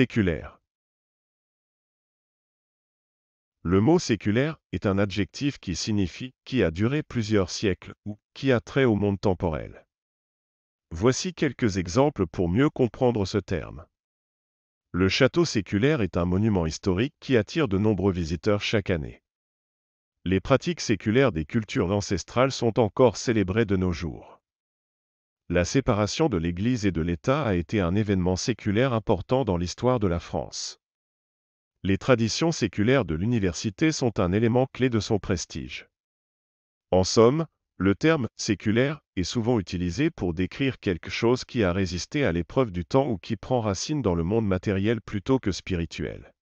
Séculaire. Le mot séculaire est un adjectif qui signifie qui a duré plusieurs siècles ou qui a trait au monde temporel. Voici quelques exemples pour mieux comprendre ce terme. Le château séculaire est un monument historique qui attire de nombreux visiteurs chaque année. Les pratiques séculaires des cultures ancestrales sont encore célébrées de nos jours. La séparation de l'Église et de l'État a été un événement séculaire important dans l'histoire de la France. Les traditions séculaires de l'université sont un élément clé de son prestige. En somme, le terme séculaire est souvent utilisé pour décrire quelque chose qui a résisté à l'épreuve du temps ou qui prend racine dans le monde matériel plutôt que spirituel.